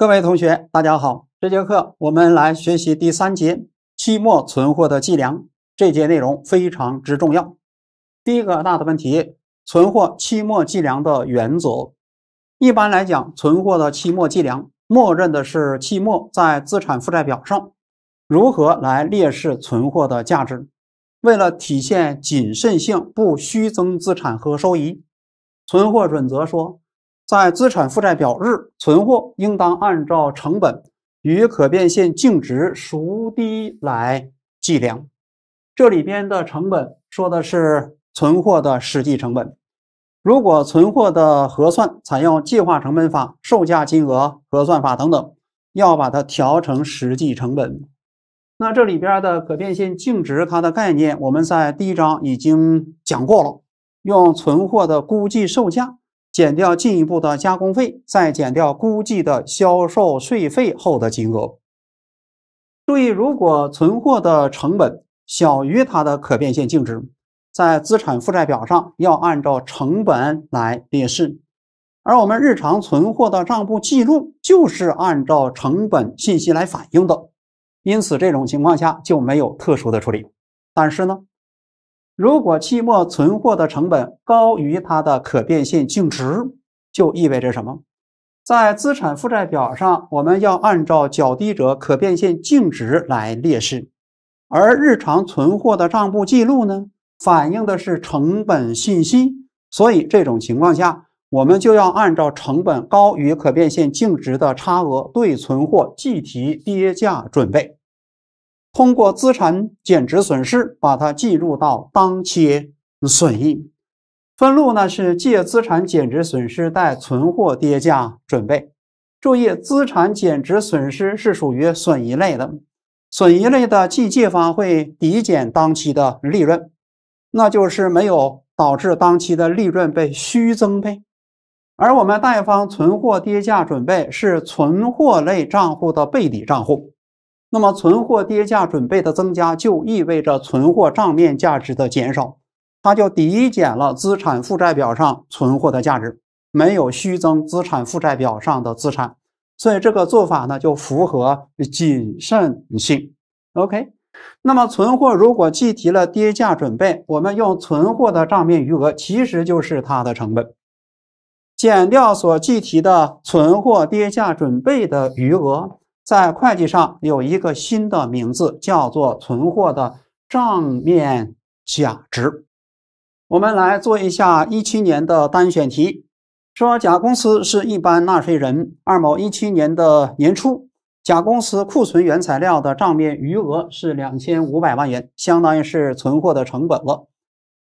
各位同学，大家好。这节课我们来学习第三节期末存货的计量。这节内容非常之重要。第一个大的问题，存货期末计量的原则。一般来讲，存货的期末计量，默认的是期末在资产负债表上如何来列示存货的价值。为了体现谨慎性，不虚增资产和收益，存货准则说。在资产负债表日，存货应当按照成本与可变现净值孰低来计量。这里边的成本说的是存货的实际成本。如果存货的核算采用计划成本法、售价金额核算法等等，要把它调成实际成本。那这里边的可变现净值，它的概念我们在第一章已经讲过了，用存货的估计售价。减掉进一步的加工费，再减掉估计的销售税费后的金额。注意，如果存货的成本小于它的可变现净值，在资产负债表上要按照成本来列示，而我们日常存货的账簿记录就是按照成本信息来反映的，因此这种情况下就没有特殊的处理。但是呢？如果期末存货的成本高于它的可变现净值，就意味着什么？在资产负债表上，我们要按照较低者可变现净值来列示，而日常存货的账簿记录呢，反映的是成本信息。所以这种情况下，我们就要按照成本高于可变现净值的差额，对存货计提跌价准备。通过资产减值损失把它计入到当期损益，分录呢是借资产减值损失，贷存货跌价准备。注意，资产减值损失是属于损益类的，损益类的计借方会抵减当期的利润，那就是没有导致当期的利润被虚增呗。而我们贷方存货跌价准备是存货类账户的备抵账户。那么，存货跌价准备的增加就意味着存货账面价值的减少，它就抵减了资产负债表上存货的价值，没有虚增资产负债表上的资产，所以这个做法呢就符合谨慎性。OK，那么存货如果计提了跌价准备，我们用存货的账面余额其实就是它的成本，减掉所计提的存货跌价准备的余额。在会计上有一个新的名字，叫做存货的账面价值。我们来做一下一七年的单选题：说甲公司是一般纳税人。二某一七年的年初，甲公司库存原材料的账面余额是两千五百万元，相当于是存货的成本了。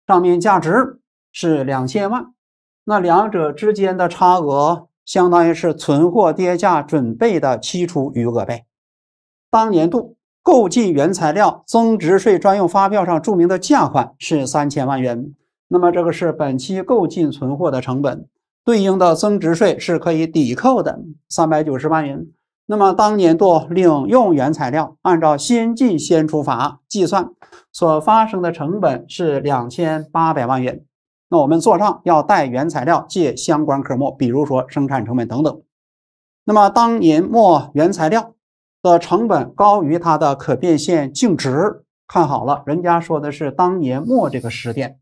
账面价值是两千万，那两者之间的差额？相当于是存货跌价准备的期初余额呗。当年度购进原材料增值税专用发票上注明的价款是三千万元，那么这个是本期购进存货的成本，对应的增值税是可以抵扣的三百九十万元。那么当年度领用原材料，按照先进先出法计算，所发生的成本是两千八百万元。那我们做账要带原材料，借相关科目，比如说生产成本等等。那么当年末原材料的成本高于它的可变现净值，看好了，人家说的是当年末这个时点，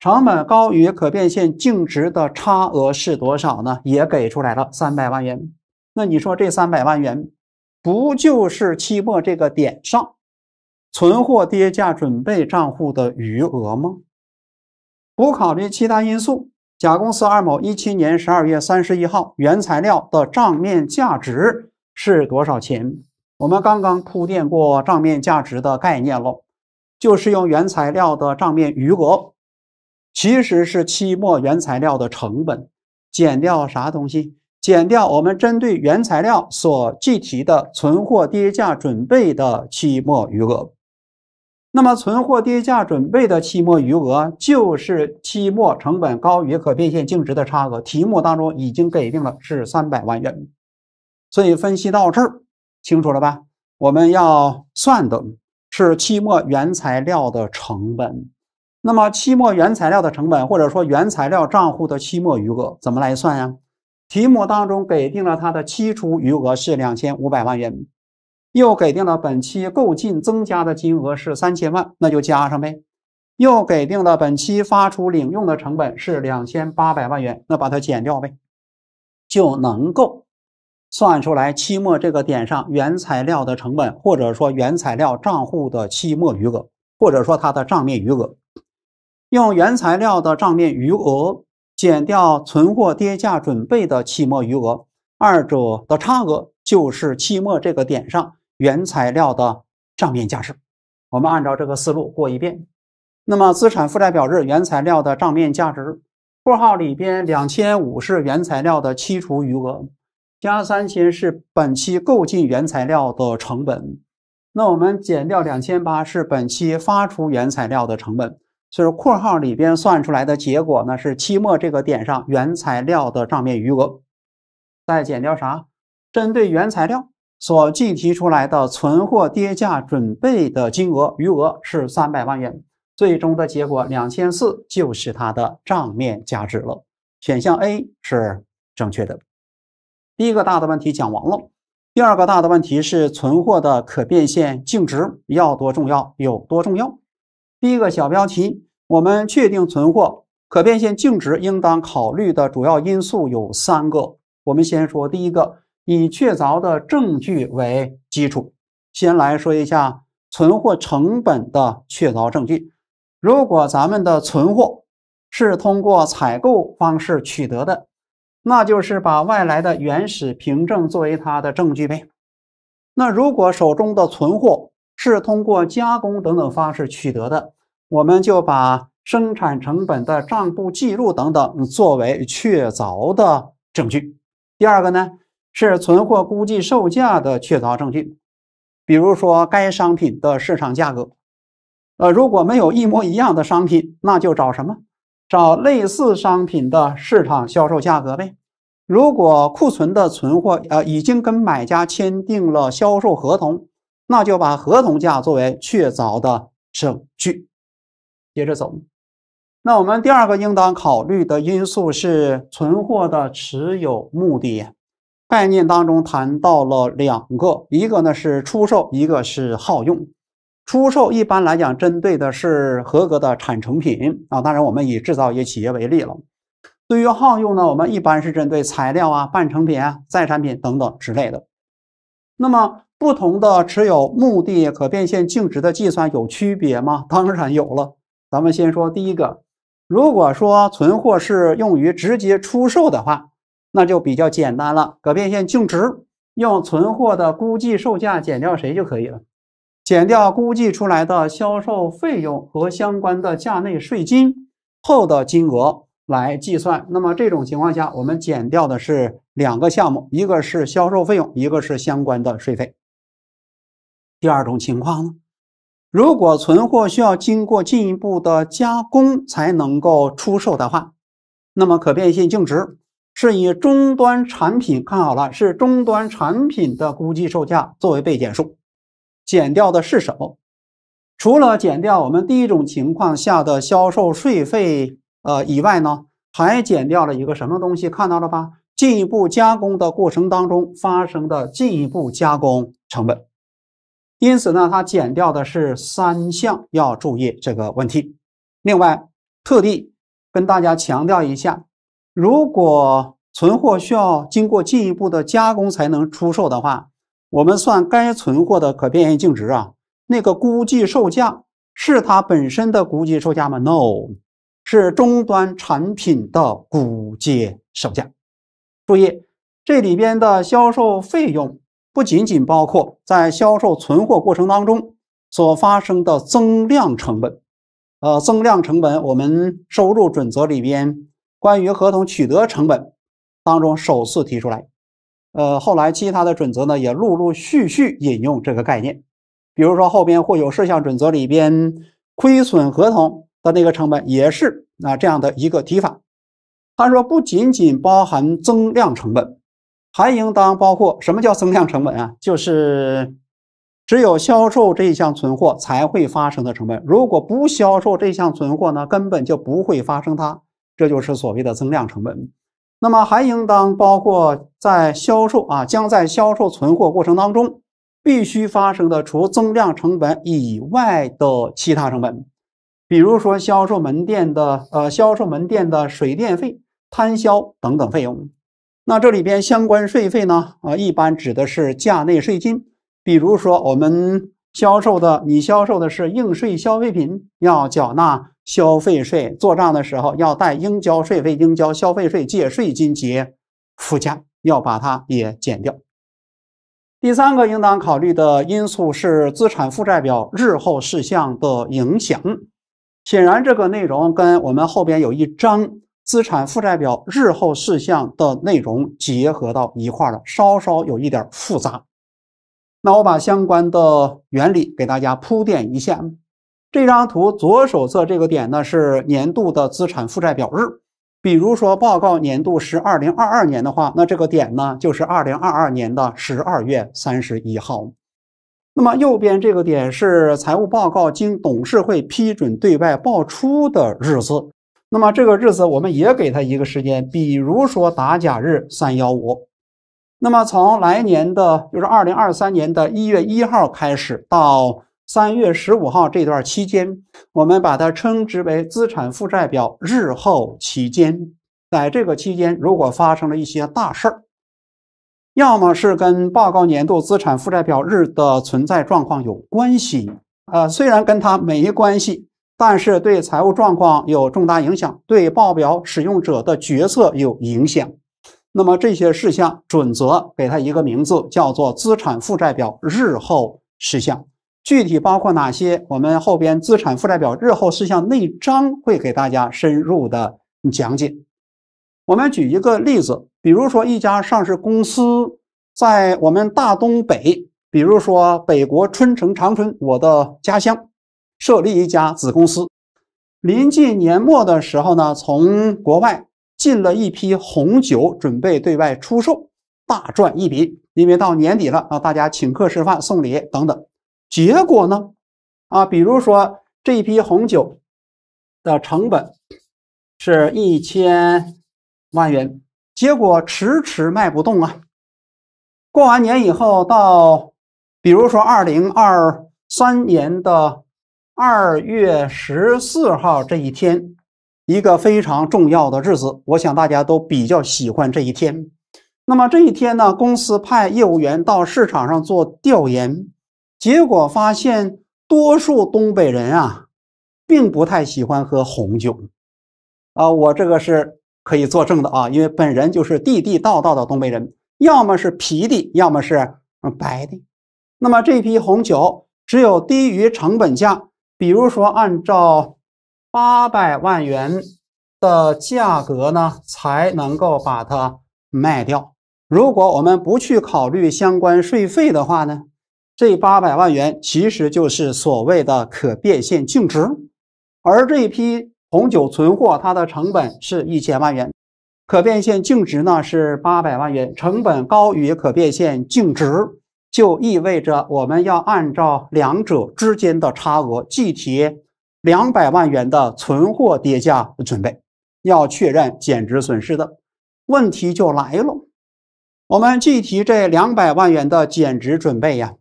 成本高于可变现净值的差额是多少呢？也给出来了三百万元。那你说这三百万元不就是期末这个点上存货跌价准备账户的余额吗？不考虑其他因素，甲公司二某一七年十二月三十一号原材料的账面价值是多少钱？我们刚刚铺垫过账面价值的概念了，就是用原材料的账面余额，其实是期末原材料的成本减掉啥东西？减掉我们针对原材料所计提的存货跌价准备的期末余额。那么存货跌价准备的期末余额就是期末成本高于可变现净值的差额。题目当中已经给定了是三百万元，所以分析到这儿清楚了吧？我们要算的是期末原材料的成本。那么期末原材料的成本，或者说原材料账户的期末余额怎么来算呀？题目当中给定了它的期初余额是两千五百万元。又给定了本期购进增加的金额是三千万，那就加上呗。又给定了本期发出领用的成本是两千八百万元，那把它减掉呗，就能够算出来期末这个点上原材料的成本，或者说原材料账户的期末余额，或者说它的账面余额。用原材料的账面余额减掉存货跌价准备的期末余额，二者的差额就是期末这个点上。原材料的账面价值，我们按照这个思路过一遍。那么资产负债表日原材料的账面价值，括号里边两千五是原材料的期初余额，加三千是本期购进原材料的成本，那我们减掉两千八是本期发出原材料的成本，所以括号里边算出来的结果呢是期末这个点上原材料的账面余额，再减掉啥？针对原材料。所计提出来的存货跌价准备的金额余额是三百万元，最终的结果两千四就是它的账面价值了。选项 A 是正确的。第一个大的问题讲完了，第二个大的问题是存货的可变现净值要多重要，有多重要？第一个小标题，我们确定存货可变现净值应当考虑的主要因素有三个，我们先说第一个。以确凿的证据为基础，先来说一下存货成本的确凿证据。如果咱们的存货是通过采购方式取得的，那就是把外来的原始凭证作为它的证据呗。那如果手中的存货是通过加工等等方式取得的，我们就把生产成本的账簿记录等等作为确凿的证据。第二个呢？是存货估计售价的确凿证据，比如说该商品的市场价格。呃，如果没有一模一样的商品，那就找什么？找类似商品的市场销售价格呗。如果库存的存货呃已经跟买家签订了销售合同，那就把合同价作为确凿的证据。接着走，那我们第二个应当考虑的因素是存货的持有目的呀。概念当中谈到了两个，一个呢是出售，一个是耗用。出售一般来讲针对的是合格的产成品啊，当然我们以制造业企业为例了。对于耗用呢，我们一般是针对材料啊、半成品啊、再产品等等之类的。那么不同的持有目的可变现净值的计算有区别吗？当然有了。咱们先说第一个，如果说存货是用于直接出售的话。那就比较简单了，可变现净值用存货的估计售价减掉谁就可以了，减掉估计出来的销售费用和相关的价内税金后的金额来计算。那么这种情况下，我们减掉的是两个项目，一个是销售费用，一个是相关的税费。第二种情况呢，如果存货需要经过进一步的加工才能够出售的话，那么可变现净值。是以终端产品看好了，是终端产品的估计售价作为被减数，减掉的是什么？除了减掉我们第一种情况下的销售税费，呃以外呢，还减掉了一个什么东西？看到了吧？进一步加工的过程当中发生的进一步加工成本。因此呢，它减掉的是三项，要注意这个问题。另外，特地跟大家强调一下。如果存货需要经过进一步的加工才能出售的话，我们算该存货的可变现净值啊。那个估计售价是它本身的估计售价吗？No，是终端产品的估计售价。注意，这里边的销售费用不仅仅包括在销售存货过程当中所发生的增量成本。呃，增量成本我们收入准则里边。关于合同取得成本当中首次提出来，呃，后来其他的准则呢也陆陆续续引用这个概念，比如说后边会有事项准则里边亏损合同的那个成本也是啊这样的一个提法，他说不仅仅包含增量成本，还应当包括什么叫增量成本啊？就是只有销售这一项存货才会发生的成本，如果不销售这项存货呢，根本就不会发生它。这就是所谓的增量成本。那么还应当包括在销售啊，将在销售存货过程当中必须发生的除增量成本以外的其他成本，比如说销售门店的呃销售门店的水电费、摊销等等费用。那这里边相关税费呢啊，一般指的是价内税金，比如说我们销售的你销售的是应税消费品，要缴纳。消费税做账的时候，要带应交税费—应交消费税”，借“税金结附加”，要把它也减掉。第三个应当考虑的因素是资产负债表日后事项的影响。显然，这个内容跟我们后边有一章资产负债表日后事项的内容结合到一块了，稍稍有一点复杂。那我把相关的原理给大家铺垫一下。这张图左手侧这个点呢是年度的资产负债表日，比如说报告年度是二零二二年的话，那这个点呢就是二零二二年的十二月三十一号。那么右边这个点是财务报告经董事会批准对外报出的日子，那么这个日子我们也给它一个时间，比如说打假日三幺五。那么从来年的就是二零二三年的一月一号开始到。三月十五号这段期间，我们把它称之为资产负债表日后期间。在这个期间，如果发生了一些大事儿，要么是跟报告年度资产负债表日的存在状况有关系，呃，虽然跟他没关系，但是对财务状况有重大影响，对报表使用者的决策有影响。那么这些事项准则给它一个名字，叫做资产负债表日后事项。具体包括哪些？我们后边资产负债表日后事项内章会给大家深入的讲解。我们举一个例子，比如说一家上市公司在我们大东北，比如说北国春城长春，我的家乡，设立一家子公司。临近年末的时候呢，从国外进了一批红酒，准备对外出售，大赚一笔。因为到年底了啊，大家请客吃饭、送礼等等。结果呢？啊，比如说这一批红酒的成本是一千万元，结果迟迟卖不动啊。过完年以后，到比如说二零二三年的二月十四号这一天，一个非常重要的日子，我想大家都比较喜欢这一天。那么这一天呢，公司派业务员到市场上做调研。结果发现，多数东北人啊，并不太喜欢喝红酒，啊，我这个是可以作证的啊，因为本人就是地地道道的东北人，要么是啤的，要么是白的。那么这批红酒只有低于成本价，比如说按照八百万元的价格呢，才能够把它卖掉。如果我们不去考虑相关税费的话呢？这八百万元其实就是所谓的可变现净值，而这一批红酒存货它的成本是一千万元，可变现净值呢是八百万元，成本高于可变现净值，就意味着我们要按照两者之间的差额计提两百万元的存货跌价准备，要确认减值损失的问题就来了，我们计提这两百万元的减值准备呀。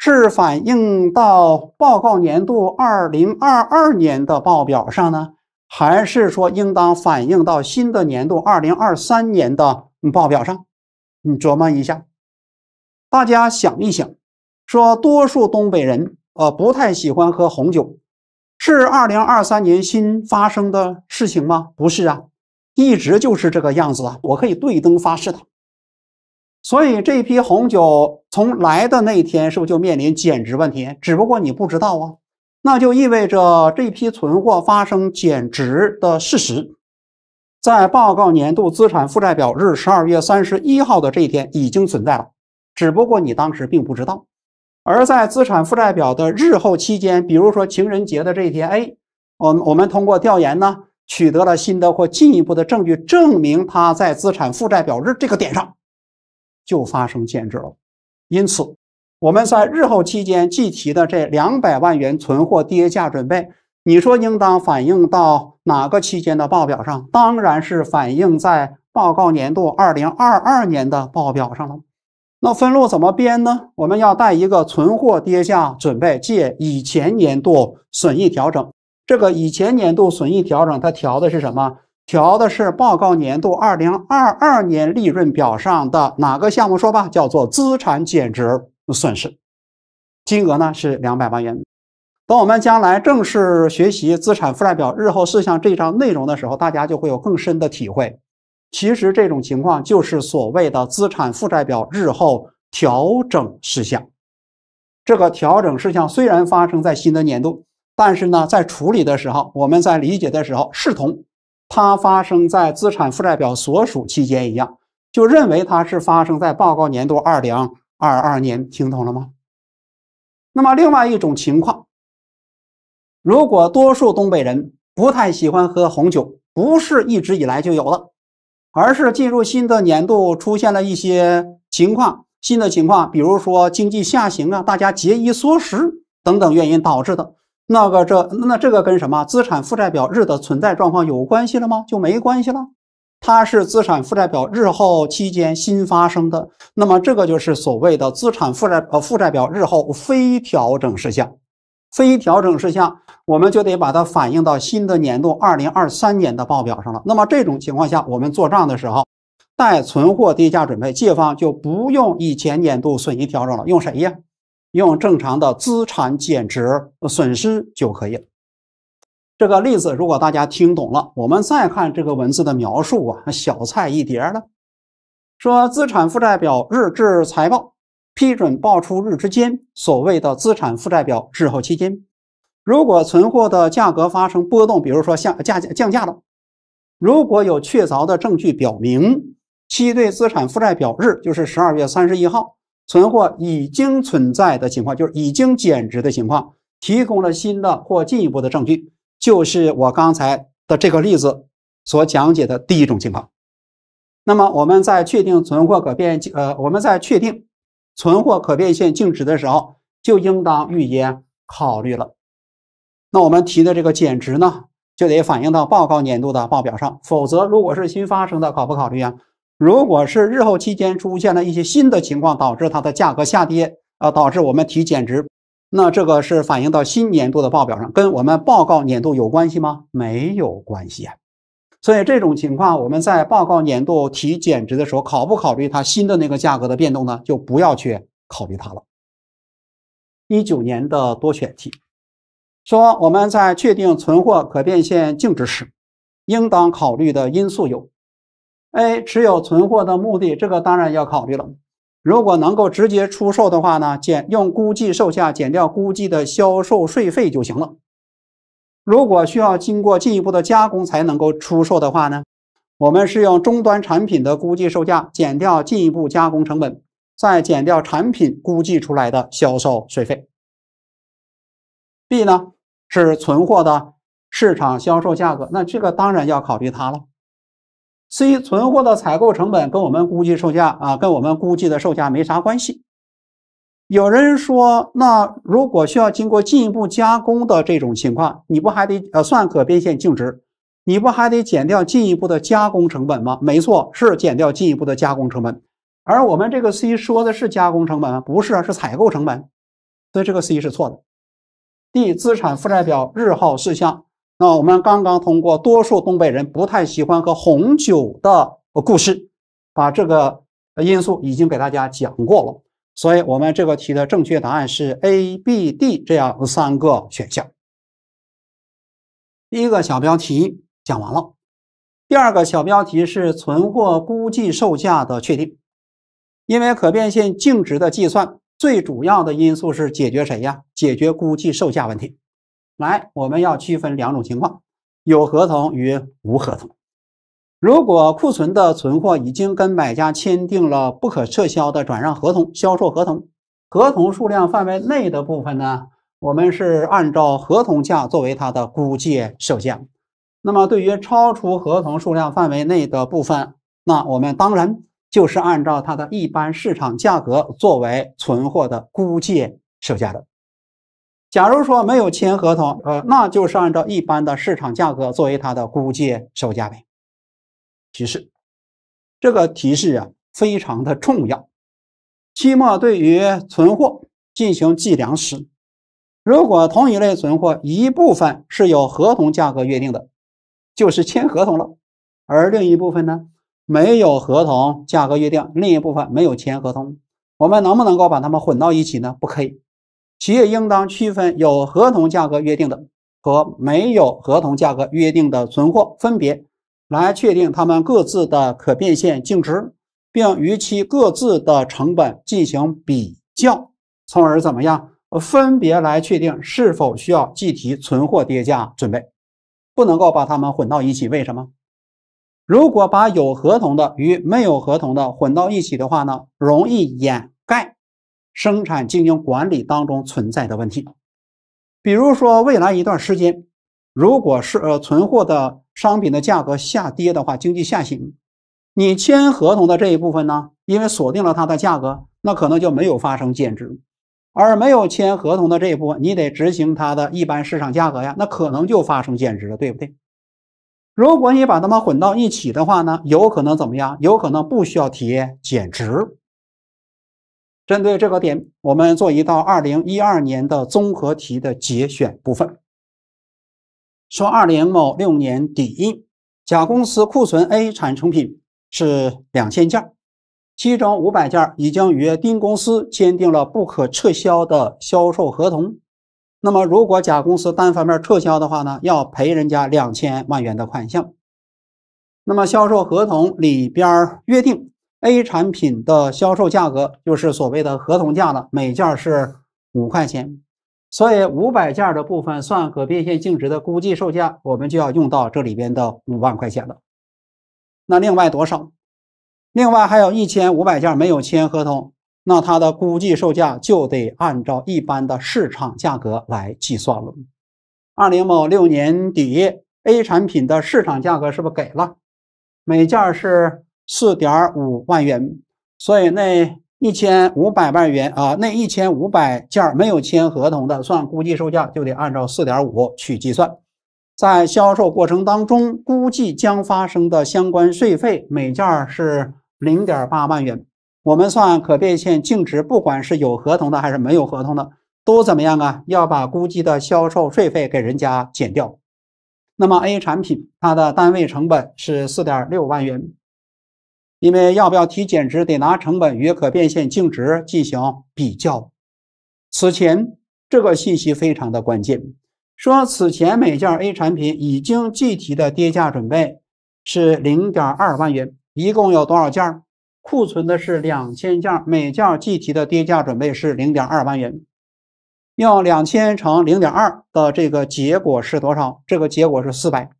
是反映到报告年度二零二二年的报表上呢，还是说应当反映到新的年度二零二三年的报表上？你琢磨一下，大家想一想。说多数东北人呃不太喜欢喝红酒，是二零二三年新发生的事情吗？不是啊，一直就是这个样子啊，我可以对灯发誓的。所以这批红酒从来的那天，是不是就面临减值问题？只不过你不知道啊，那就意味着这批存货发生减值的事实，在报告年度资产负债表日十二月三十一号的这一天已经存在了，只不过你当时并不知道。而在资产负债表的日后期间，比如说情人节的这一天，哎，我我们通过调研呢，取得了新的或进一步的证据，证明它在资产负债表日这个点上。就发生减值了，因此我们在日后期间计提的这两百万元存货跌价准备，你说应当反映到哪个期间的报表上？当然是反映在报告年度二零二二年的报表上了。那分录怎么编呢？我们要带一个存货跌价准备借以前年度损益调整，这个以前年度损益调整它调的是什么？调的是报告年度二零二二年利润表上的哪个项目？说吧，叫做资产减值损失，金额呢是两百万元。等我们将来正式学习资产负债表日后事项这一章内容的时候，大家就会有更深的体会。其实这种情况就是所谓的资产负债表日后调整事项。这个调整事项虽然发生在新的年度，但是呢，在处理的时候，我们在理解的时候视同。它发生在资产负债表所属期间一样，就认为它是发生在报告年度二零二二年，听懂了吗？那么另外一种情况，如果多数东北人不太喜欢喝红酒，不是一直以来就有了，而是进入新的年度出现了一些情况，新的情况，比如说经济下行啊，大家节衣缩食等等原因导致的。那个这那这个跟什么资产负债表日的存在状况有关系了吗？就没关系了，它是资产负债表日后期间新发生的，那么这个就是所谓的资产负债呃负债表日后非调整事项，非调整事项我们就得把它反映到新的年度二零二三年的报表上了。那么这种情况下，我们做账的时候，待存货跌价准备借方就不用以前年度损益调整了，用谁呀？用正常的资产减值损失就可以了。这个例子如果大家听懂了，我们再看这个文字的描述啊，小菜一碟了。说资产负债表日至财报批准报出日之间，所谓的资产负债表滞后期间，如果存货的价格发生波动，比如说降价降价了，如果有确凿的证据表明，其对资产负债表日就是十二月三十一号。存货已经存在的情况，就是已经减值的情况，提供了新的或进一步的证据，就是我刚才的这个例子所讲解的第一种情况。那么我们在确定存货可变呃我们在确定存货可变现净值的时候，就应当预先考虑了。那我们提的这个减值呢，就得反映到报告年度的报表上，否则如果是新发生的，考不考虑啊？如果是日后期间出现了一些新的情况，导致它的价格下跌，啊，导致我们提减值，那这个是反映到新年度的报表上，跟我们报告年度有关系吗？没有关系啊。所以这种情况，我们在报告年度提减值的时候，考不考虑它新的那个价格的变动呢？就不要去考虑它了。一九年的多选题，说我们在确定存货可变现净值时，应当考虑的因素有。A 持有存货的目的，这个当然要考虑了。如果能够直接出售的话呢，减用估计售价减掉估计的销售税费就行了。如果需要经过进一步的加工才能够出售的话呢，我们是用终端产品的估计售价减掉进一步加工成本，再减掉产品估计出来的销售税费。B 呢是存货的市场销售价格，那这个当然要考虑它了。C 存货的采购成本跟我们估计售价啊，跟我们估计的售价没啥关系。有人说，那如果需要经过进一步加工的这种情况，你不还得呃算可变现净值？你不还得减掉进一步的加工成本吗？没错，是减掉进一步的加工成本。而我们这个 C 说的是加工成本不是啊，是采购成本。所以这个 C 是错的。D 资产负债表日后事项。那我们刚刚通过多数东北人不太喜欢喝红酒的故事，把这个因素已经给大家讲过了。所以，我们这个题的正确答案是 A、B、D 这样三个选项。第一个小标题讲完了。第二个小标题是存货估计售价的确定，因为可变现净值的计算最主要的因素是解决谁呀？解决估计售价问题。来，我们要区分两种情况：有合同与无合同。如果库存的存货已经跟买家签订了不可撤销的转让合同、销售合同，合同数量范围内的部分呢，我们是按照合同价作为它的估计售价。那么，对于超出合同数量范围内的部分，那我们当然就是按照它的一般市场价格作为存货的估计售价的。假如说没有签合同，呃，那就是按照一般的市场价格作为它的估计售价呗。提示，这个提示啊非常的重要。期末对于存货进行计量时，如果同一类存货一部分是有合同价格约定的，就是签合同了；而另一部分呢，没有合同价格约定，另一部分没有签合同，我们能不能够把它们混到一起呢？不可以。企业应当区分有合同价格约定的和没有合同价格约定的存货，分别来确定它们各自的可变现净值，并与其各自的成本进行比较，从而怎么样？分别来确定是否需要计提存货跌价准备，不能够把它们混到一起。为什么？如果把有合同的与没有合同的混到一起的话呢，容易掩盖。生产经营管理当中存在的问题，比如说未来一段时间，如果是呃存货的商品的价格下跌的话，经济下行，你签合同的这一部分呢，因为锁定了它的价格，那可能就没有发生减值；而没有签合同的这一部分，你得执行它的一般市场价格呀，那可能就发生减值了，对不对？如果你把它们混到一起的话呢，有可能怎么样？有可能不需要提减值。针对这个点，我们做一道二零一二年的综合题的节选部分。说二零某六年底，甲公司库存 A 产成品是两千件，其中五百件已经与丁公司签订了不可撤销的销售合同。那么，如果甲公司单方面撤销的话呢，要赔人家两千万元的款项。那么，销售合同里边约定。A 产品的销售价格就是所谓的合同价了，每件是五块钱，所以五百件的部分算可变现净值的估计售价，我们就要用到这里边的五万块钱了。那另外多少？另外还有一千五百件没有签合同，那它的估计售价就得按照一般的市场价格来计算了。二零某六年底，A 产品的市场价格是不是给了？每件是？四点五万元，所以那一千五百万元啊，那一千五百件没有签合同的，算估计售价，就得按照四点五去计算。在销售过程当中，估计将发生的相关税费，每件是零点八万元。我们算可变现净值，不管是有合同的还是没有合同的，都怎么样啊？要把估计的销售税费给人家减掉。那么 A 产品它的单位成本是四点六万元。因为要不要提减值，得拿成本与可变现净值进行比较。此前这个信息非常的关键，说此前每件 A 产品已经计提的跌价准备是零点二万元，一共有多少件？库存的是两千件，每件计提的跌价准备是零点二万元，用两千乘零点二的这个结果是多少？这个结果是四百，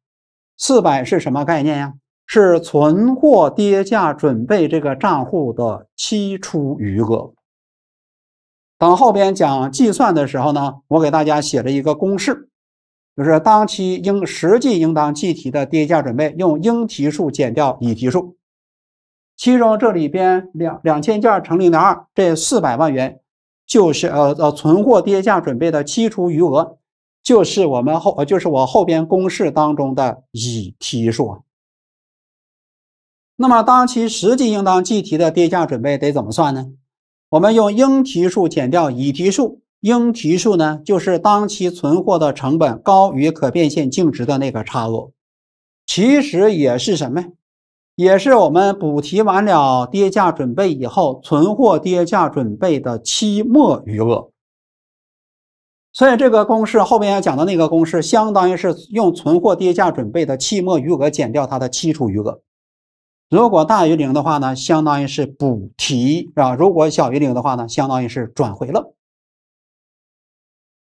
四百是什么概念呀？是存货跌价准备这个账户的期初余额。等后边讲计算的时候呢，我给大家写了一个公式，就是当期应实际应当计提的跌价准备，用应提数减掉已提数。其中这里边两两千件乘零点二，这四百万元就是呃呃存货跌价准备的期初余额，就是我们后呃就是我后边公式当中的已提数啊。那么，当期实际应当计提的跌价准备得怎么算呢？我们用应提数减掉已提数。应提数呢，就是当期存货的成本高于可变现净值的那个差额。其实也是什么？也是我们补提完了跌价准备以后，存货跌价准备的期末余额。所以这个公式后面要讲的那个公式，相当于是用存货跌价准备的期末余额减掉它的期初余额。如果大于零的话呢，相当于是补提，是吧？如果小于零的话呢，相当于是转回了。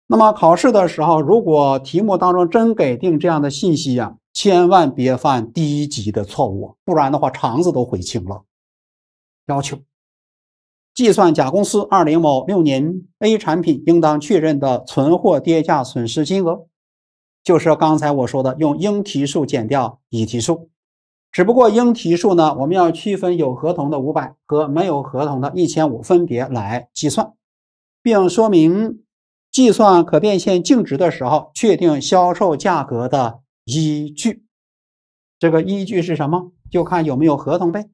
那么考试的时候，如果题目当中真给定这样的信息啊，千万别犯低级的错误，不然的话肠子都悔青了。要求计算甲公司二零某六年 A 产品应当确认的存货跌价损失金额，就是刚才我说的，用应提数减掉已提数。只不过应提数呢，我们要区分有合同的五百和没有合同的一千五分别来计算，并说明计算可变现净值的时候确定销售价格的依据。这个依据是什么？就看有没有合同呗。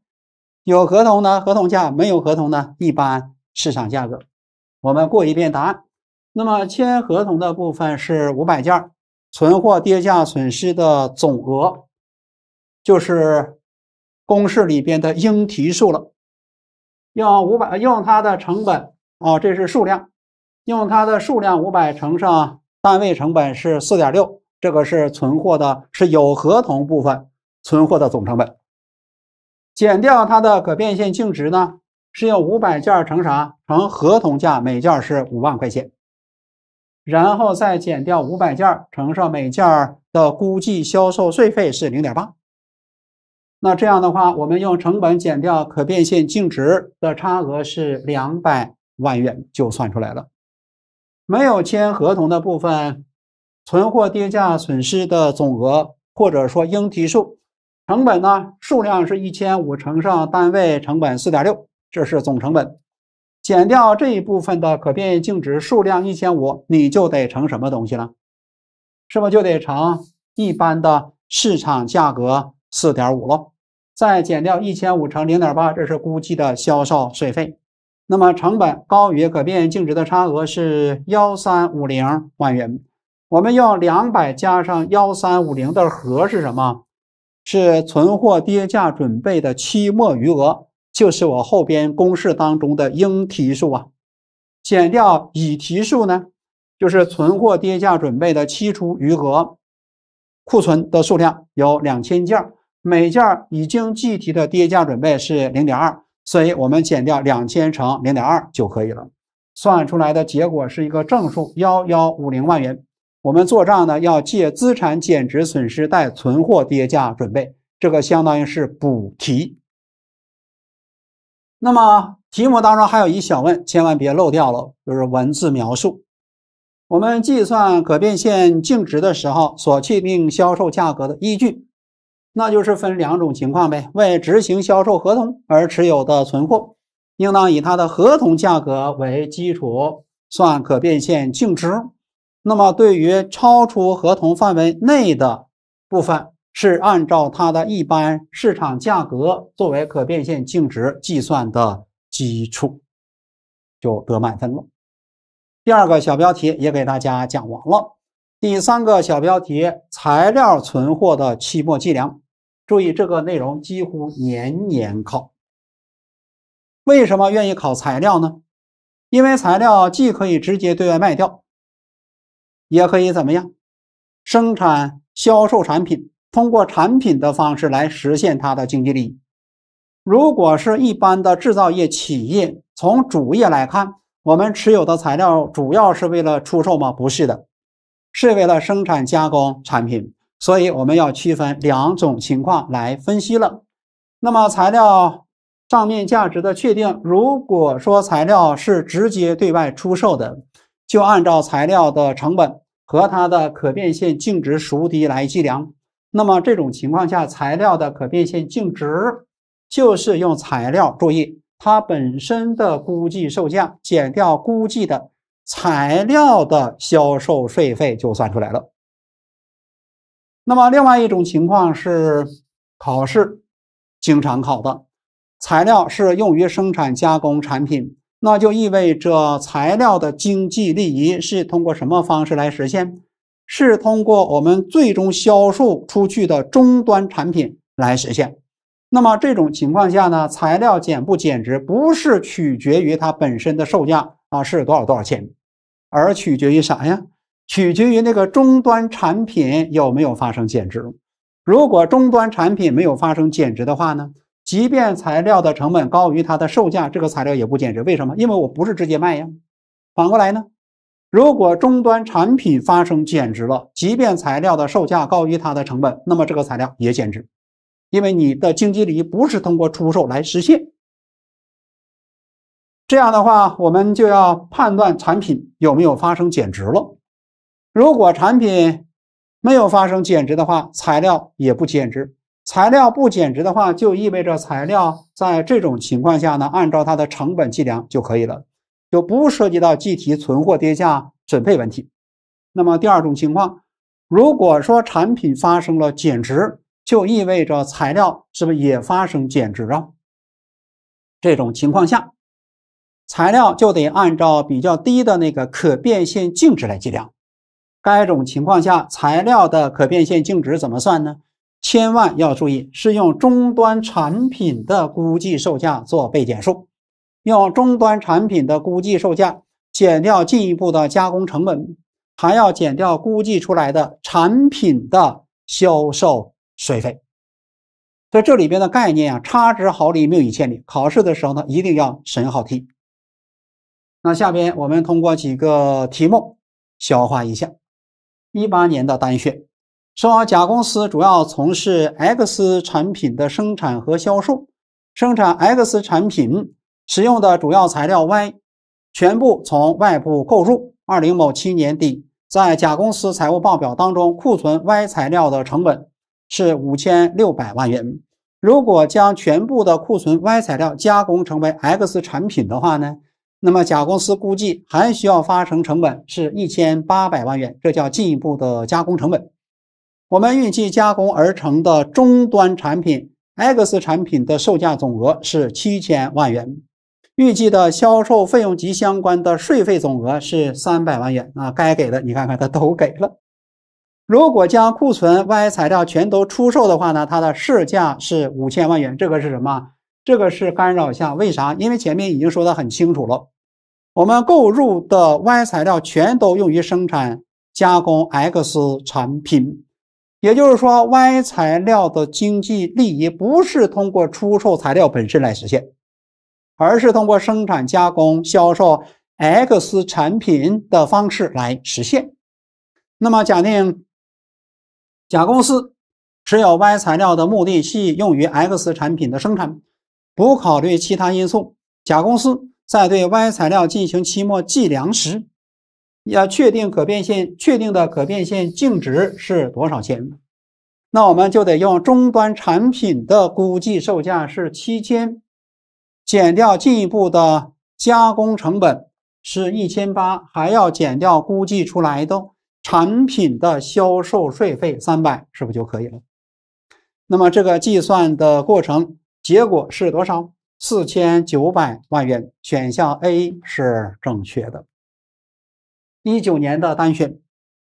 有合同呢，合同价，没有合同呢，一般市场价格。我们过一遍答案。那么签合同的部分是五百件，存货跌价损失的总额。就是公式里边的应提数了，用五百用它的成本啊，这是数量，用它的数量五百乘上单位成本是四点六，这个是存货的，是有合同部分存货的总成本，减掉它的可变现净值呢，是用五百件乘啥？乘合同价每件是五万块钱，然后再减掉五百件乘上每件的估计销售税费是零点八。那这样的话，我们用成本减掉可变现净值的差额是两百万元，就算出来了。没有签合同的部分，存货跌价损失的总额或者说应提数成本呢？数量是一千五乘上单位成本四点六，这是总成本。减掉这一部分的可变现净值数量一千五，你就得乘什么东西了？是不就得乘一般的市场价格四点五喽？再减掉一千五乘零点八，这是估计的销售税费。那么成本高于可变净值的差额是幺三五零万元。我们用两百加上幺三五零的和是什么？是存货跌价准备的期末余额，就是我后边公式当中的应提数啊。减掉已提数呢，就是存货跌价准备的期初余额。库存的数量有两千件。每件已经计提的跌价准备是零点二，所以我们减掉两千乘零点二就可以了。算出来的结果是一个正数，幺幺五零万元。我们做账呢，要借资产减值损失，贷存货跌价准备，这个相当于是补提。那么题目当中还有一小问，千万别漏掉了，就是文字描述。我们计算可变现净值的时候，所确定销售价格的依据。那就是分两种情况呗。为执行销售合同而持有的存货，应当以它的合同价格为基础算可变现净值。那么，对于超出合同范围内的部分，是按照它的一般市场价格作为可变现净值计算的基础，就得满分了。第二个小标题也给大家讲完了。第三个小标题，材料存货的期末计量。注意这个内容几乎年年考。为什么愿意考材料呢？因为材料既可以直接对外卖掉，也可以怎么样生产销售产品，通过产品的方式来实现它的经济利益。如果是一般的制造业企业，从主业来看，我们持有的材料主要是为了出售吗？不是的，是为了生产加工产品。所以我们要区分两种情况来分析了。那么材料账面价值的确定，如果说材料是直接对外出售的，就按照材料的成本和它的可变现净值孰低来计量。那么这种情况下，材料的可变现净值就是用材料注意它本身的估计售价减掉估计的材料的销售税费就算出来了。那么，另外一种情况是考试经常考的，材料是用于生产加工产品，那就意味着材料的经济利益是通过什么方式来实现？是通过我们最终销售出去的终端产品来实现。那么这种情况下呢，材料减不减值，不是取决于它本身的售价啊，是多少多少钱，而取决于啥呀？取决于那个终端产品有没有发生减值。如果终端产品没有发生减值的话呢，即便材料的成本高于它的售价，这个材料也不减值。为什么？因为我不是直接卖呀。反过来呢，如果终端产品发生减值了，即便材料的售价高于它的成本，那么这个材料也减值，因为你的经济利益不是通过出售来实现。这样的话，我们就要判断产品有没有发生减值了。如果产品没有发生减值的话，材料也不减值。材料不减值的话，就意味着材料在这种情况下呢，按照它的成本计量就可以了，就不涉及到计提存货跌价准备问题。那么第二种情况，如果说产品发生了减值，就意味着材料是不是也发生减值啊？这种情况下，材料就得按照比较低的那个可变现净值来计量。该种情况下，材料的可变现净值怎么算呢？千万要注意，是用终端产品的估计售价做被减数，用终端产品的估计售价减掉进一步的加工成本，还要减掉估计出来的产品的销售税费。所以这里边的概念啊，差之毫厘，谬以千里。考试的时候呢，一定要审好题。那下边我们通过几个题目消化一下。一八年的单选，说甲公司主要从事 X 产品的生产和销售，生产 X 产品使用的主要材料 Y 全部从外部购入。二零某七年底，在甲公司财务报表当中，库存 Y 材料的成本是五千六百万元。如果将全部的库存 Y 材料加工成为 X 产品的话呢？那么，甲公司估计还需要发生成本是一千八百万元，这叫进一步的加工成本。我们预计加工而成的终端产品 X 产品的售价总额是七千万元，预计的销售费用及相关的税费总额是三百万元啊，该给的你看看他都给了。如果将库存 Y 材料全都出售的话呢，它的市价是五千万元。这个是什么？这个是干扰项。为啥？因为前面已经说的很清楚了。我们购入的 Y 材料全都用于生产加工 X 产品，也就是说，Y 材料的经济利益不是通过出售材料本身来实现，而是通过生产加工、销售 X 产品的方式来实现。那么，假定甲公司持有 Y 材料的目的系用于 X 产品的生产，不考虑其他因素，甲公司。在对 Y 材料进行期末计量时，要确定可变现确定的可变现净值是多少钱？那我们就得用终端产品的估计售价是七千，减掉进一步的加工成本是一千八，还要减掉估计出来的产品的销售税费三百，是不是就可以了？那么这个计算的过程结果是多少？四千九百万元，选项 A 是正确的。一九年的单选，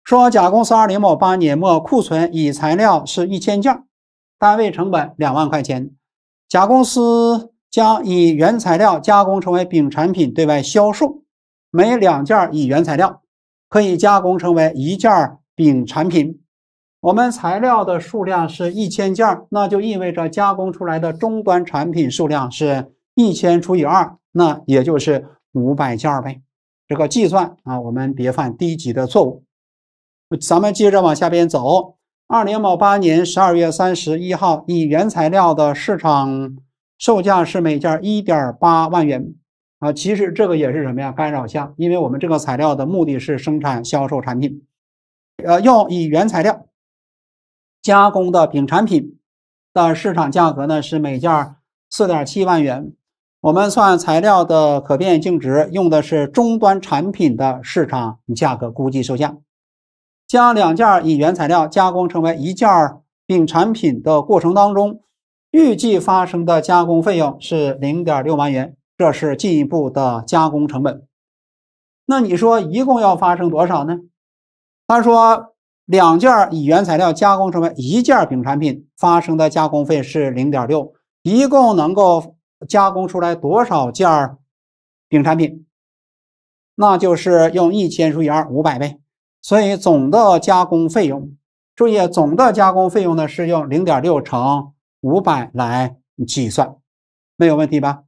说甲公司二零某八年末库存乙材料是一千件，单位成本两万块钱。甲公司将乙原材料加工成为丙产品对外销售，每两件乙原材料可以加工成为一件丙产品。我们材料的数量是一千件，那就意味着加工出来的终端产品数量是一千除以二，那也就是五百件呗。这个计算啊，我们别犯低级的错误。咱们接着往下边走。二零某八年十二月三十一号，乙原材料的市场售价是每件一点八万元啊。其实这个也是什么呀？干扰项，因为我们这个材料的目的是生产销售产品，呃，用乙原材料。加工的丙产品的市场价格呢是每件四点七万元。我们算材料的可变净值，用的是终端产品的市场价格估计售价。将两件乙原材料加工成为一件丙产品的过程当中，预计发生的加工费用是零点六万元，这是进一步的加工成本。那你说一共要发生多少呢？他说。两件乙原材料加工成为一件丙产品发生的加工费是零点六，一共能够加工出来多少件丙产品？那就是用一千除以二，五百呗。所以总的加工费用，注意总的加工费用呢是用零点六乘五百来计算，没有问题吧？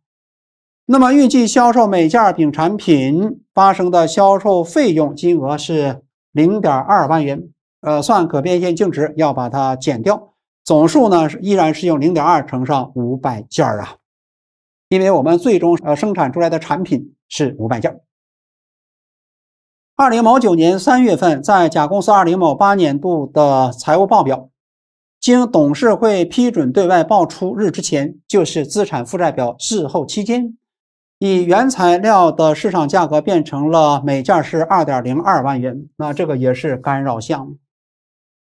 那么预计销售每件丙产品发生的销售费用金额是零点二万元。呃，算可变现净值要把它减掉，总数呢是依然是用零点二乘上五百件儿啊，因为我们最终呃生产出来的产品是五百件儿。二零某九年三月份，在甲公司二零某八年度的财务报表经董事会批准对外报出日之前，就是资产负债表滞后期间，以原材料的市场价格变成了每件是二点零二万元，那这个也是干扰项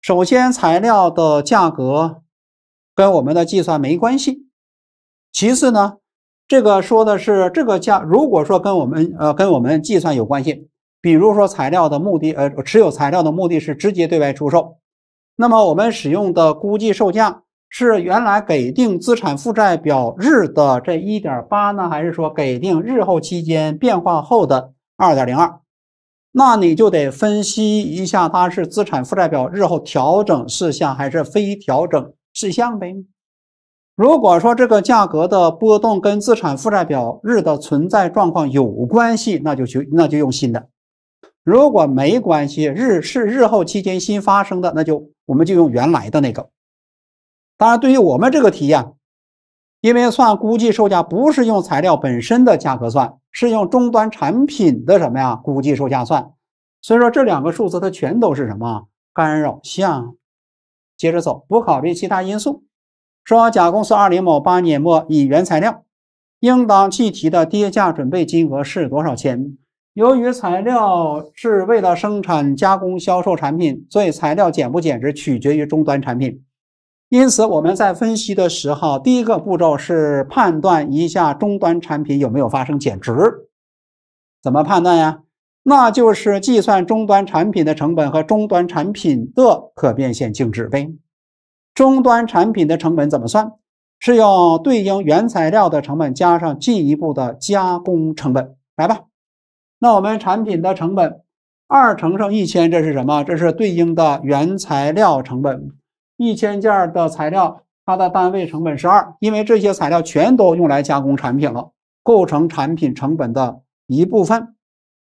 首先，材料的价格跟我们的计算没关系。其次呢，这个说的是这个价，如果说跟我们呃跟我们计算有关系，比如说材料的目的呃持有材料的目的是直接对外出售，那么我们使用的估计售价是原来给定资产负债表日的这1.8呢，还是说给定日后期间变化后的2.02？那你就得分析一下，它是资产负债表日后调整事项还是非调整事项呗。如果说这个价格的波动跟资产负债表日的存在状况有关系，那就去那就用新的；如果没关系，日是日后期间新发生的，那就我们就用原来的那个。当然，对于我们这个题呀。因为算估计售价不是用材料本身的价格算，是用终端产品的什么呀？估计售价算。所以说这两个数字它全都是什么干扰项？接着走，不考虑其他因素。说甲公司二零某八年末以原材料应当计提的跌价准备金额是多少钱？由于材料是为了生产加工销售产品，所以材料减不减值取决于终端产品。因此，我们在分析的时候，第一个步骤是判断一下终端产品有没有发生减值。怎么判断呀？那就是计算终端产品的成本和终端产品的可变现净值呗。终端产品的成本怎么算？是用对应原材料的成本加上进一步的加工成本来吧。那我们产品的成本二乘上一千，这是什么？这是对应的原材料成本。一千件的材料，它的单位成本是二，因为这些材料全都用来加工产品了，构成产品成本的一部分。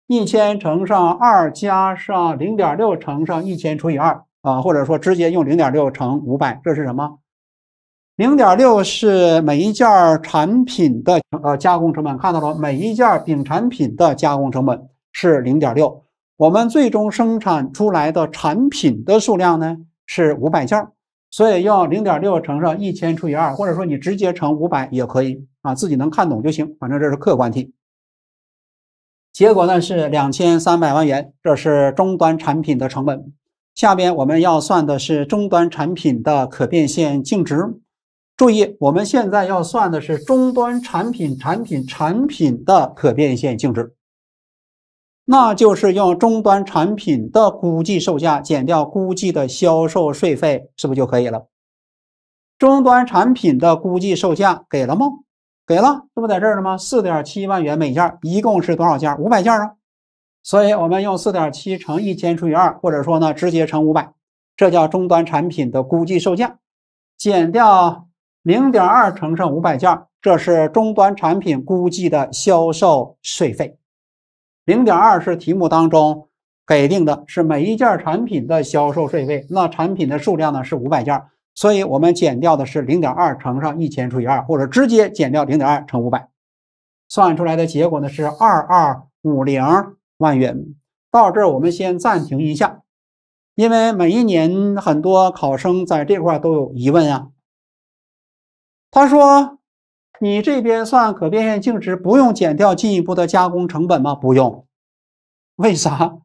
一千乘上二加上零点六乘上一千除以二啊，或者说直接用零点六乘五百，这是什么？零点六是每一件产品的呃加工成本，看到了每一件丙产品的加工成本是零点六。我们最终生产出来的产品的数量呢是五百件。所以用零点六乘上一千除以二，或者说你直接乘五百也可以啊，自己能看懂就行。反正这是客观题，结果呢是两千三百万元，这是终端产品的成本。下边我们要算的是终端产品的可变现净值。注意，我们现在要算的是终端产品、产品、产品的可变现净值。那就是用终端产品的估计售价减掉估计的销售税费，是不是就可以了？终端产品的估计售价给了吗？给了，这不在这儿呢吗？四点七万元每件，一共是多少件？五百件啊。所以我们用四点七乘一千除以二，或者说呢，直接乘五百，这叫终端产品的估计售价，减掉零点二乘上五百件，这是终端产品估计的销售税费。零点二是题目当中给定的，是每一件产品的销售税费。那产品的数量呢是五百件，所以我们减掉的是零点二乘上一千除以二，或者直接减掉零点二乘五百，算出来的结果呢是二二五零万元。到这儿我们先暂停一下，因为每一年很多考生在这块都有疑问啊，他说。你这边算可变现净值，不用减掉进一步的加工成本吗？不用，为啥？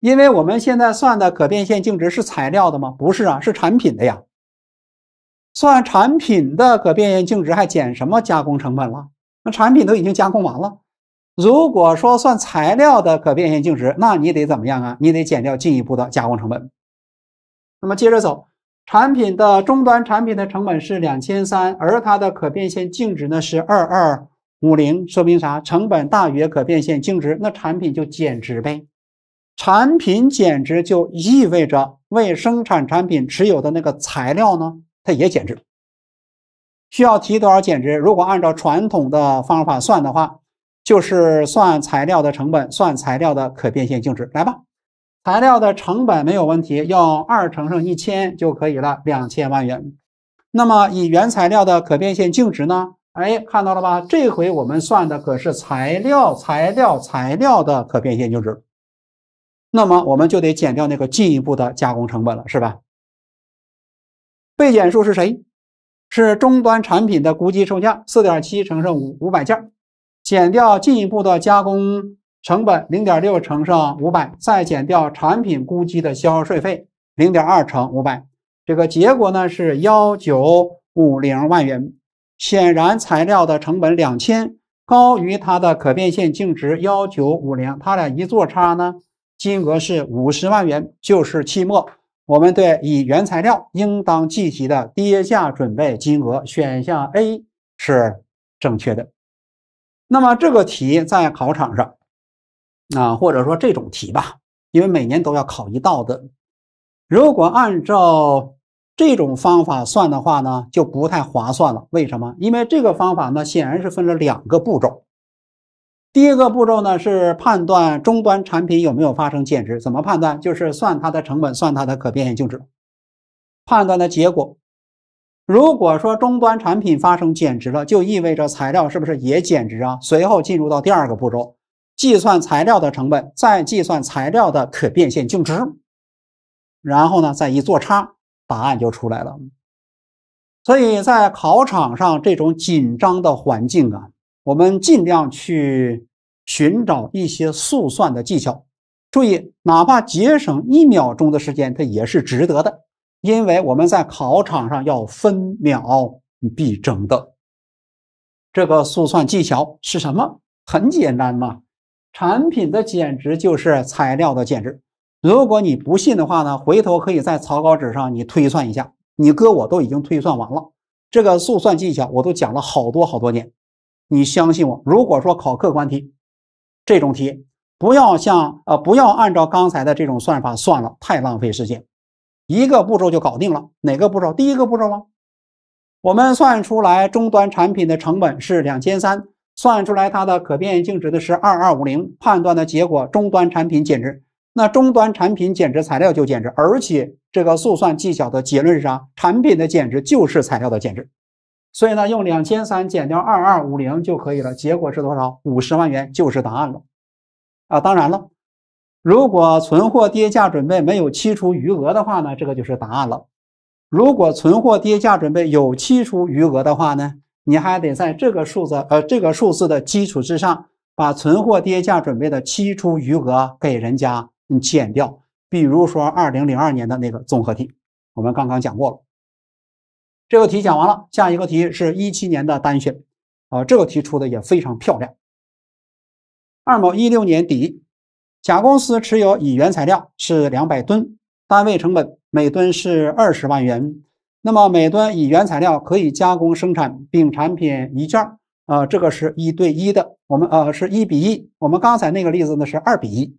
因为我们现在算的可变现净值是材料的吗？不是啊，是产品的呀。算产品的可变现净值还减什么加工成本了？那产品都已经加工完了。如果说算材料的可变现净值，那你得怎么样啊？你得减掉进一步的加工成本。那么接着走。产品的终端产品的成本是两千三，而它的可变现净值呢是二二五零，说明啥？成本大于可变现净值，那产品就减值呗。产品减值就意味着为生产产品持有的那个材料呢，它也减值。需要提多少减值？如果按照传统的方法算的话，就是算材料的成本，算材料的可变现净值。来吧。材料的成本没有问题，用二乘上一千就可以了，两千万元。那么以原材料的可变现净值呢？哎，看到了吧？这回我们算的可是材料、材料、材料的可变现净值。那么我们就得减掉那个进一步的加工成本了，是吧？被减数是谁？是终端产品的估计售价，四点七乘上五百件，减掉进一步的加工。成本零点六乘上五百，再减掉产品估计的消耗税费零点二乘五百，这个结果呢是幺九五零万元。显然材料的成本两千高于它的可变现净值幺九五零，它俩一做差呢，金额是五十万元，就是期末我们对以原材料应当计提的跌价准备金额。选项 A 是正确的。那么这个题在考场上。啊，或者说这种题吧，因为每年都要考一道的。如果按照这种方法算的话呢，就不太划算了。为什么？因为这个方法呢，显然是分了两个步骤。第一个步骤呢，是判断终端产品有没有发生减值，怎么判断？就是算它的成本，算它的可变现净值。判断的结果，如果说终端产品发生减值了，就意味着材料是不是也减值啊？随后进入到第二个步骤。计算材料的成本，再计算材料的可变现净值，然后呢，再一做差，答案就出来了。所以在考场上这种紧张的环境啊，我们尽量去寻找一些速算的技巧。注意，哪怕节省一秒钟的时间，它也是值得的，因为我们在考场上要分秒必争的。这个速算技巧是什么？很简单嘛。产品的减值就是材料的减值。如果你不信的话呢，回头可以在草稿纸上你推算一下。你哥我都已经推算完了，这个速算技巧我都讲了好多好多年。你相信我，如果说考客观题这种题，不要像呃不要按照刚才的这种算法算了，太浪费时间。一个步骤就搞定了，哪个步骤？第一个步骤吗？我们算出来终端产品的成本是两千三。算出来它的可变现净值的是二二五零，判断的结果终端产品减值，那终端产品减值材料就减值，而且这个速算技巧的结论是啥？产品的减值就是材料的减值，所以呢，用两千三减掉二二五零就可以了，结果是多少？五十万元就是答案了。啊，当然了，如果存货跌价准备没有期初余额的话呢，这个就是答案了；如果存货跌价准备有期初余额的话呢？你还得在这个数字，呃，这个数字的基础之上，把存货跌价准备的期初余额给人家减掉。比如说二零零二年的那个综合题，我们刚刚讲过了。这个题讲完了，下一个题是一七年的单选，啊，这个题出的也非常漂亮。二某一六年底，甲公司持有乙原材料是两百吨，单位成本每吨是二十万元。那么每吨乙原材料可以加工生产丙产品一件儿啊，这个是一对一的，我们呃是一比一。我们刚才那个例子呢是二比一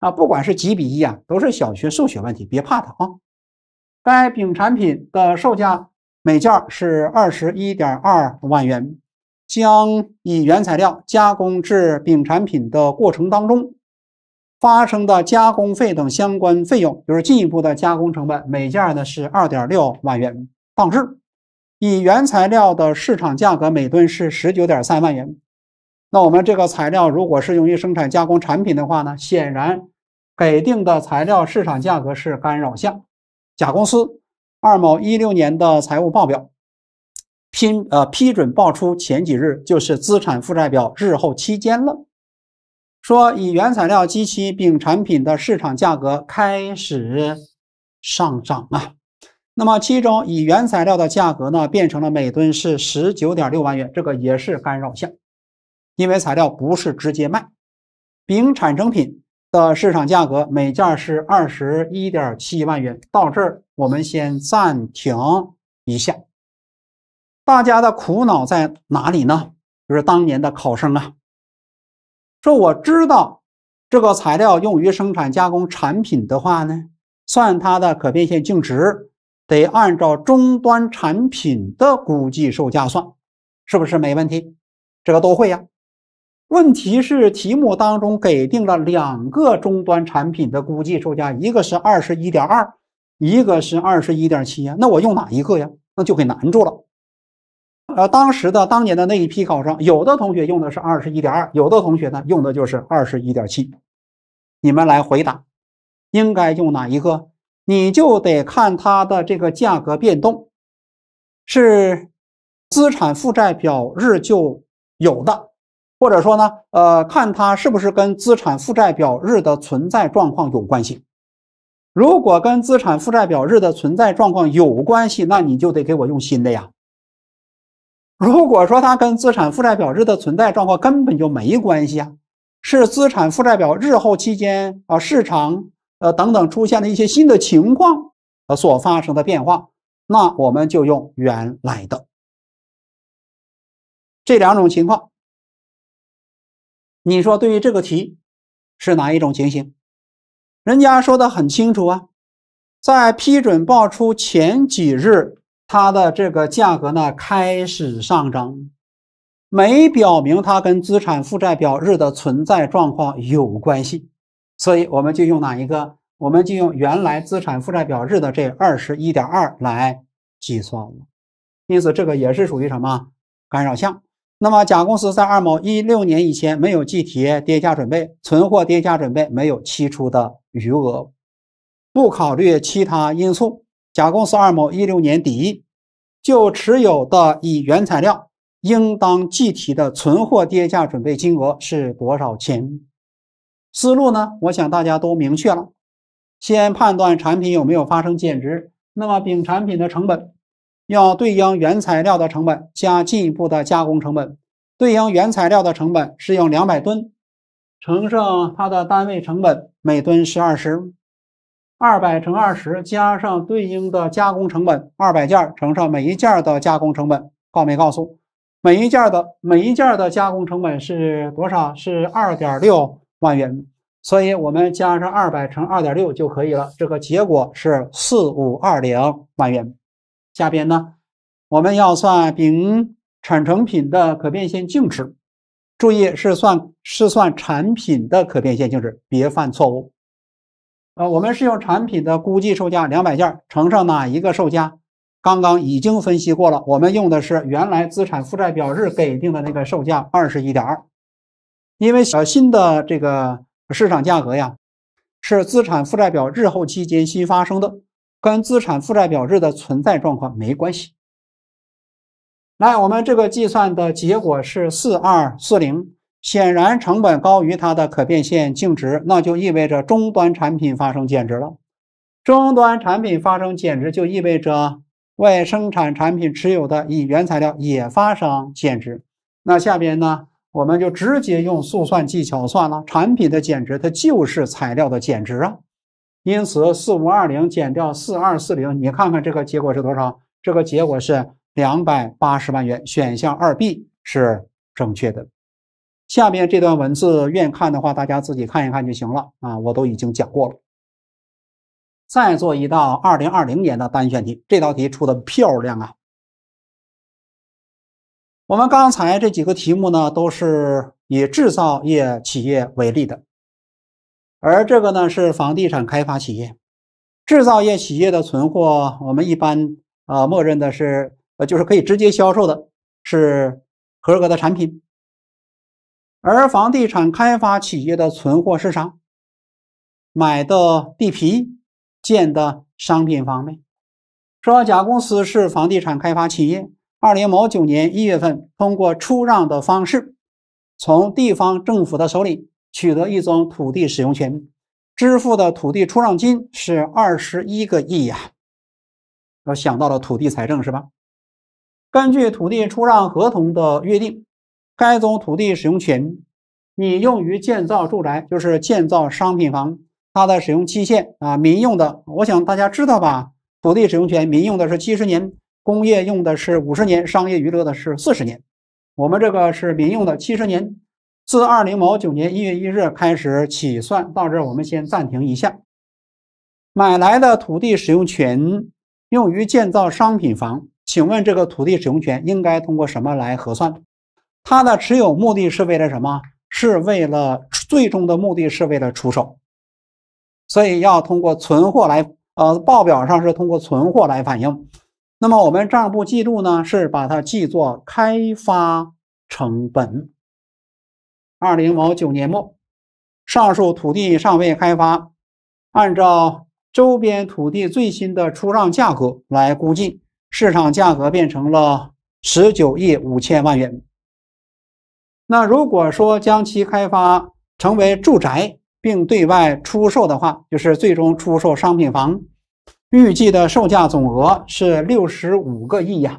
啊，不管是几比一啊，都是小学数学问题，别怕它啊。该丙产品的售价每件是二十一点二万元。将乙原材料加工至丙产品的过程当中。发生的加工费等相关费用，就是进一步的加工成本，每件呢是二点六万元。放置，以原材料的市场价格每吨是十九点三万元。那我们这个材料如果是用于生产加工产品的话呢，显然给定的材料市场价格是干扰项。甲公司二某一六年的财务报表批呃批准报出前几日就是资产负债表日后期间了。说以原材料及其丙产品的市场价格开始上涨啊，那么其中以原材料的价格呢变成了每吨是十九点六万元，这个也是干扰项，因为材料不是直接卖。丙产成品的市场价格每件是二十一点七万元。到这儿，我们先暂停一下，大家的苦恼在哪里呢？就是当年的考生啊。说我知道，这个材料用于生产加工产品的话呢，算它的可变现净值，得按照终端产品的估计售价算，是不是没问题？这个都会呀。问题是题目当中给定了两个终端产品的估计售价，一个是二十一点二，一个是二十一点七那我用哪一个呀？那就给难住了。呃，当时的当年的那一批考生，有的同学用的是二十一点二，有的同学呢用的就是二十一点七。你们来回答，应该用哪一个？你就得看它的这个价格变动是资产负债表日就有的，或者说呢，呃，看它是不是跟资产负债表日的存在状况有关系。如果跟资产负债表日的存在状况有关系，那你就得给我用新的呀。如果说它跟资产负债表日的存在状况根本就没关系啊，是资产负债表日后期间啊市场呃等等出现的一些新的情况呃所发生的变化，那我们就用原来的这两种情况。你说对于这个题是哪一种情形？人家说的很清楚啊，在批准报出前几日。它的这个价格呢开始上涨，没表明它跟资产负债表日的存在状况有关系，所以我们就用哪一个？我们就用原来资产负债表日的这二十一点二来计算了。因此，这个也是属于什么干扰项？那么，甲公司在二某一六年以前没有计提跌价准备，存货跌价准备没有期初的余额，不考虑其他因素。甲公司二某一六年底就持有的乙原材料应当计提的存货跌价准备金额是多少钱？思路呢？我想大家都明确了。先判断产品有没有发生减值。那么丙产品的成本要对应原材料的成本加进一步的加工成本。对应原材料的成本是用两百吨乘上它的单位成本，每吨是二十。二百乘二十加上对应的加工成本，二百件乘上每一件的加工成本，告没告诉？每一件的每一件的加工成本是多少？是二点六万元，所以我们加上二百乘二点六就可以了。这个结果是四五二零万元。下边呢，我们要算丙产成品的可变现净值，注意是算是算产品的可变现净值，别犯错误。啊，我们是用产品的估计售价两百件乘上哪一个售价？刚刚已经分析过了，我们用的是原来资产负债表日给定的那个售价二十一点二，因为呃新的这个市场价格呀，是资产负债表日后期间新发生的，跟资产负债表日的存在状况没关系。来，我们这个计算的结果是四二四零。显然成本高于它的可变现净值，那就意味着终端产品发生减值了。终端产品发生减值，就意味着外生产产品持有的乙原材料也发生减值。那下边呢，我们就直接用速算技巧算了产品的减值，它就是材料的减值啊。因此，四五二零减掉四二四零，你看看这个结果是多少？这个结果是两百八十万元。选项二 B 是正确的。下面这段文字愿看的话，大家自己看一看就行了啊！我都已经讲过了。再做一道二零二零年的单选题，这道题出的漂亮啊！我们刚才这几个题目呢，都是以制造业企业为例的，而这个呢是房地产开发企业。制造业企业的存货，我们一般啊，默认的是呃，就是可以直接销售的是合格的产品。而房地产开发企业的存货是啥？买的地皮，建的商品房呗。说甲公司是房地产开发企业，二零某九年一月份，通过出让的方式，从地方政府的手里取得一宗土地使用权，支付的土地出让金是二十一个亿呀。我想到了土地财政是吧？根据土地出让合同的约定。该宗土地使用权，你用于建造住宅，就是建造商品房，它的使用期限啊，民用的，我想大家知道吧？土地使用权民用的是七十年，工业用的是五十年，商业娱乐的是四十年。我们这个是民用的七十年，自二零某九年一月一日开始起算。到这儿，我们先暂停一下。买来的土地使用权用于建造商品房，请问这个土地使用权应该通过什么来核算？它的持有目的是为了什么？是为了最终的目的是为了出售，所以要通过存货来，呃，报表上是通过存货来反映。那么我们账簿记录呢，是把它记作开发成本。二零某九年末，上述土地尚未开发，按照周边土地最新的出让价格来估计市场价格变成了十九亿五千万元。那如果说将其开发成为住宅并对外出售的话，就是最终出售商品房，预计的售价总额是六十五个亿呀。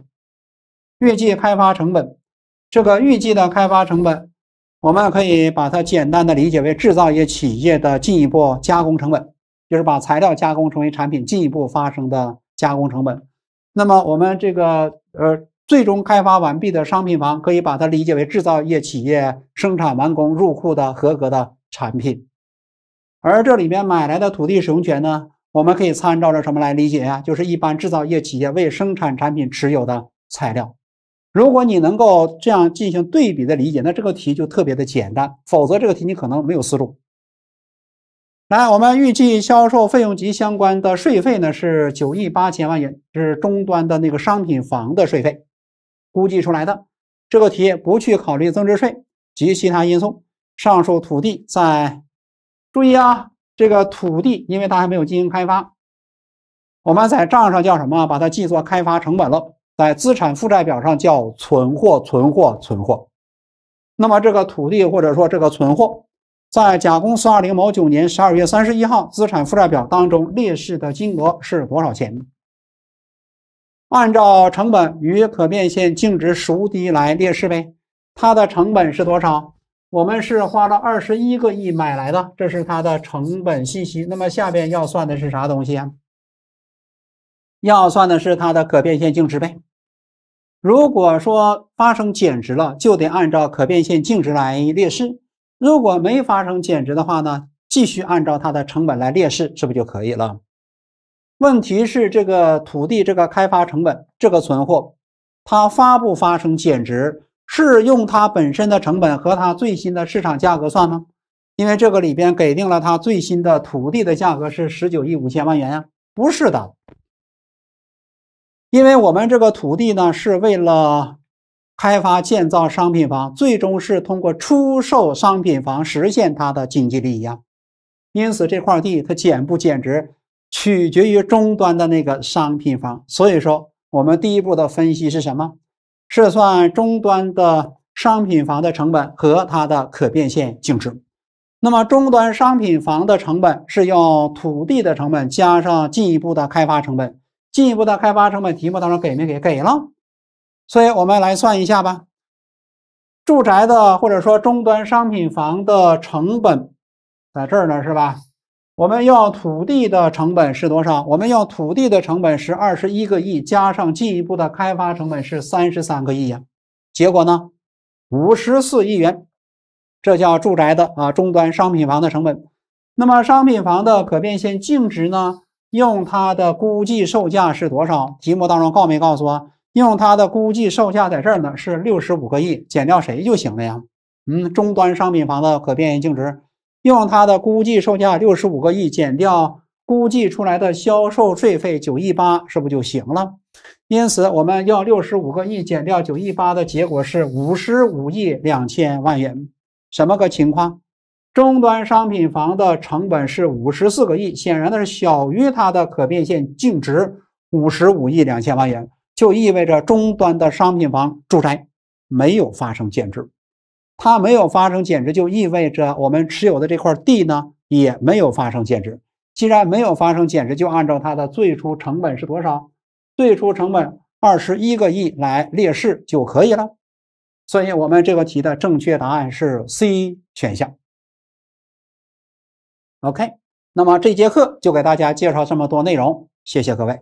预计开发成本，这个预计的开发成本，我们可以把它简单的理解为制造业企业的进一步加工成本，就是把材料加工成为产品进一步发生的加工成本。那么我们这个呃。最终开发完毕的商品房，可以把它理解为制造业企业生产完工入库的合格的产品，而这里面买来的土地使用权呢，我们可以参照着什么来理解呀？就是一般制造业企业为生产产品持有的材料。如果你能够这样进行对比的理解，那这个题就特别的简单。否则这个题你可能没有思路。来，我们预计销售费用及相关的税费呢是九亿八千万元，是终端的那个商品房的税费。估计出来的这个题不去考虑增值税及其他因素。上述土地在注意啊，这个土地因为它还没有进行开发，我们在账上叫什么？把它记作开发成本了，在资产负债表上叫存货，存货，存货。那么这个土地或者说这个存货，在甲公司二零某九年十二月三十一号资产负债表当中列示的金额是多少钱？按照成本与可变现净值孰低来列示呗。它的成本是多少？我们是花了二十一个亿买来的，这是它的成本信息。那么下边要算的是啥东西啊？要算的是它的可变现净值呗。如果说发生减值了，就得按照可变现净值来列示；如果没发生减值的话呢，继续按照它的成本来列示，是不是就可以了？问题是这个土地这个开发成本这个存货，它发不发生减值？是用它本身的成本和它最新的市场价格算吗？因为这个里边给定了它最新的土地的价格是十九亿五千万元呀，不是的。因为我们这个土地呢，是为了开发建造商品房，最终是通过出售商品房实现它的经济利益啊，因此这块地它减不减值？取决于终端的那个商品房，所以说我们第一步的分析是什么？是算终端的商品房的成本和它的可变现净值。那么终端商品房的成本是用土地的成本加上进一步的开发成本。进一步的开发成本题目当中给没给？给了，所以我们来算一下吧。住宅的或者说终端商品房的成本，在这儿呢，是吧？我们要土地的成本是多少？我们要土地的成本是二十一个亿，加上进一步的开发成本是三十三个亿呀。结果呢，五十四亿元，这叫住宅的啊，终端商品房的成本。那么商品房的可变现净值呢？用它的估计售价是多少？题目当中告没告诉啊？用它的估计售价在这儿呢，是六十五个亿，减掉谁就行了呀？嗯，终端商品房的可变现净值。用它的估计售价六十五个亿减掉估计出来的销售税费九亿八，是不就行了？因此，我们要六十五个亿减掉九亿八的结果是五十五亿两千万元。什么个情况？终端商品房的成本是五十四个亿，显然的是小于它的可变现净值五十五亿两千万元，就意味着终端的商品房住宅没有发生减值。它没有发生减值，就意味着我们持有的这块地呢也没有发生减值。既然没有发生减值，就按照它的最初成本是多少，最初成本二十一个亿来列式就可以了。所以，我们这个题的正确答案是 C 选项。OK，那么这节课就给大家介绍这么多内容，谢谢各位。